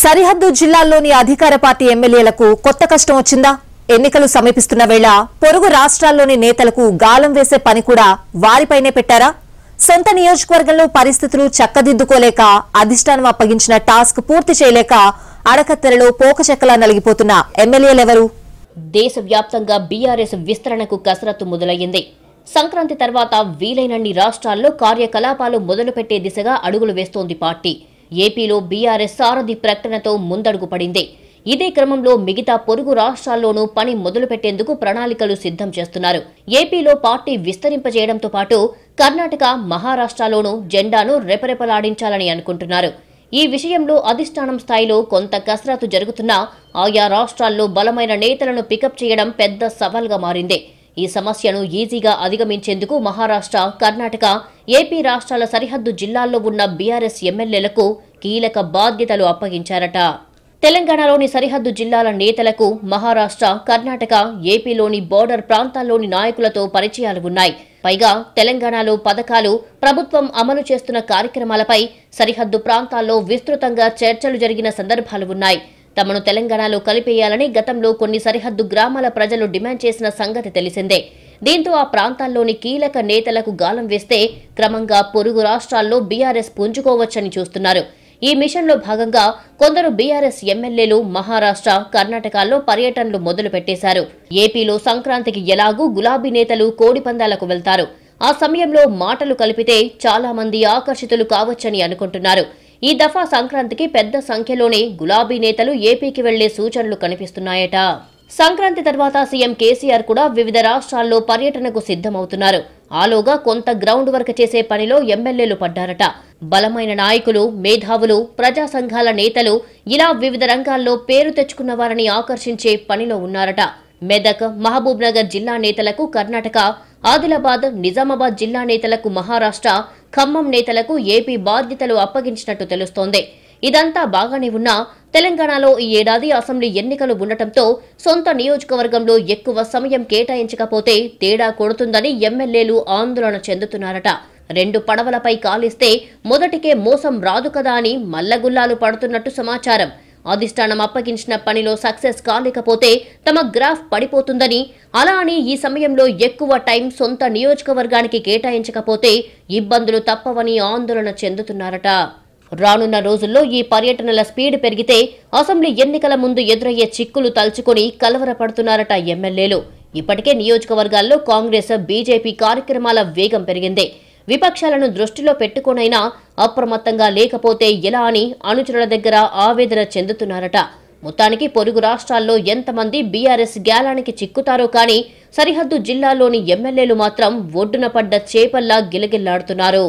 సరిహద్దు జిల్లాల్లోని అధికార పార్టీ ఎమ్మెల్యేలకు కొత్త కష్టం వచ్చిందా ఎన్నికలు సమీపిస్తున్న వేళ పొరుగు రాష్ట్రాల్లోని నేతలకు గాలం వేసే పని కూడా వారిపైనే పెట్టారా సొంత నియోజకవర్గంలో పరిస్థితులు చక్కదిద్దుకోలేక అధిష్టానం అప్పగించిన టాస్క్ పూర్తి చేయలేక అడకత్తెరలో పోకచెక్కలా నలిగిపోతున్న ఎమ్మెల్యేలెవరు దేశవ్యాప్తంగా బీఆర్ఎస్ విస్తరణకు కసరత్తు మొదలయ్యింది సంక్రాంతి తర్వాత వీలైనన్ని రాష్ట్రాల్లో కార్యకలాపాలు మొదలుపెట్టే దిశగా అడుగులు వేస్తోంది పార్టీ ఏపీలో బీఆర్ఎస్ సారథి ప్రకటనతో ముందడుగు పడింది ఇదే క్రమంలో మిగతా పొరుగు రాష్ట్రాల్లోనూ పని మొదలుపెట్టేందుకు ప్రణాళికలు సిద్ధం చేస్తున్నారు ఏపీలో పార్టీ విస్తరింపజేయడంతో పాటు కర్ణాటక మహారాష్ట్రలోనూ జెండాను రెపరెపలాడించాలని అనుకుంటున్నారు ఈ విషయంలో అధిష్టానం స్థాయిలో కొంత కసరత్తు జరుగుతున్నా ఆయా రాష్ట్రాల్లో బలమైన నేతలను పికప్ చేయడం పెద్ద సవాల్గా మారింది ఈ సమస్యను ఈజీగా అధిగమించేందుకు మహారాష్ట్ర కర్ణాటక ఏపీ రాష్ట్రాల సరిహద్దు జిల్లాల్లో ఉన్న బీఆర్ఎస్ ఎమ్మెల్యేలకు కీలక బాధ్యతలు అప్పగించారట తెలంగాణలోని సరిహద్దు జిల్లాల నేతలకు మహారాష్ట్ర కర్ణాటక ఏపీలోని బోర్డర్ ప్రాంతాల్లోని నాయకులతో పరిచయాలు ఉన్నాయి పైగా తెలంగాణలో పథకాలు ప్రభుత్వం అమలు చేస్తున్న కార్యక్రమాలపై సరిహద్దు ప్రాంతాల్లో విస్తృతంగా చర్చలు జరిగిన సందర్భాలు ఉన్నాయి తమను తెలంగాణలో కలిపేయాలని గతంలో కొన్ని సరిహద్దు గ్రామాల ప్రజలు డిమాండ్ చేసిన సంగతి తెలిసిందే దీంతో ఆ ప్రాంతాల్లోని కీలక నేతలకు గాలం వేస్తే క్రమంగా పొరుగు రాష్ట్రాల్లో బీఆర్ఎస్ పుంజుకోవచ్చని చూస్తున్నారు ఈ మిషన్లో భాగంగా కొందరు బీఆర్ఎస్ ఎమ్మెల్యేలు మహారాష్ట్ర కర్ణాటకలో పర్యటనలు మొదలు పెట్టేశారు ఏపీలో సంక్రాంతికి ఎలాగూ గులాబీ నేతలు కోడిపందాలకు వెళ్తారు ఆ సమయంలో మాటలు కలిపితే చాలా మంది ఆకర్షితులు కావచ్చని అనుకుంటున్నారు ఈ దఫా సంక్రాంతికి పెద్ద సంఖ్యలోనే గులాబీ నేతలు ఏపీకి వెళ్లే సూచనలు కనిపిస్తున్నాయట సంక్రాంతి తర్వాత సీఎం కేసీఆర్ కూడా వివిధ రాష్ట్రాల్లో పర్యటనకు సిద్ధమవుతున్నారు ఆలోగా కొంత గ్రౌండ్ వర్క్ చేసే పనిలో ఎమ్మెల్యేలు పడ్డారట బలమైన నాయకులు మేధావులు ప్రజా సంఘాల నేతలు ఇలా వివిధ రంగాల్లో పేరు తెచ్చుకున్న వారిని ఆకర్షించే పనిలో ఉన్నారట మెదక్ మహబూబ్ నగర్ జిల్లా నేతలకు కర్ణాటక ఆదిలాబాద్ నిజామాబాద్ జిల్లా నేతలకు మహారాష్ట్ర ఖమ్మం నేతలకు ఏపీ బాధ్యతలు అప్పగించినట్టు తెలుస్తోంది ఇదంతా బాగానే ఉన్నా తెలంగాణలో ఈ ఏడాది అసెంబ్లీ ఎన్నికలు ఉండటంతో సొంత నియోజకవర్గంలో ఎక్కువ సమయం కేటాయించకపోతే తేడా కొడుతుందని ఎమ్మెల్యేలు ఆందోళన చెందుతున్నారట రెండు పడవలపై కాలిస్తే మొదటికే మోసం రాదు కదా అని మల్లగుల్లాలు పడుతున్నట్టు సమాచారం అధిష్టానం అప్పగించిన పనిలో సక్సెస్ కాలేకపోతే తమ గ్రాఫ్ పడిపోతుందని అలా అని ఈ సమయంలో ఎక్కువ టైం సొంత నియోజకవర్గానికి కేటాయించకపోతే ఇబ్బందులు తప్పవని ఆందోళన చెందుతున్నారట రానున్న రోజుల్లో ఈ పర్యటనల స్పీడ్ పెరిగితే అసెంబ్లీ ఎన్నికల ముందు ఎదురయ్యే చిక్కులు తలుచుకొని కలవరపడుతున్నారట ఎమ్మెల్యేలు ఇప్పటికే నియోజకవర్గాల్లో కాంగ్రెస్ బీజేపీ కార్యక్రమాల వేగం పెరిగింది విపక్షాలను దృష్టిలో పెట్టుకోనైనా అప్రమత్తంగా లేకపోతే ఎలా అని అనుచరుల దగ్గర ఆవేదన చెందుతున్నారట మొత్తానికి పొరుగు రాష్ట్రాల్లో ఎంతమంది బీఆర్ఎస్ గ్యాలానికి చిక్కుతారో కానీ సరిహద్దు జిల్లాలోని ఎమ్మెల్యేలు మాత్రం ఒడ్డున పడ్డ చేపల్లా గిలగిల్లాడుతున్నారు